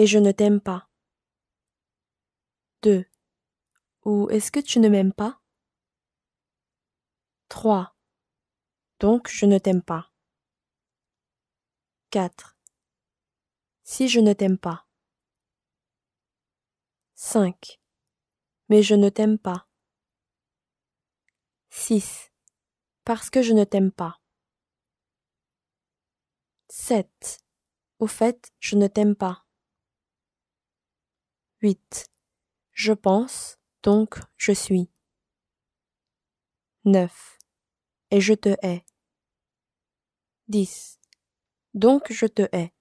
et je ne t'aime pas. 2. Ou est-ce que tu ne m'aimes pas 3. Donc je ne t'aime pas. 4. Si je ne t'aime pas. 5. Mais je ne t'aime pas. 6. Parce que je ne t'aime pas. 7. Au fait, je ne t'aime pas. 8. Je pense, donc je suis. 9. Et je te hais. 10. Donc je te hais.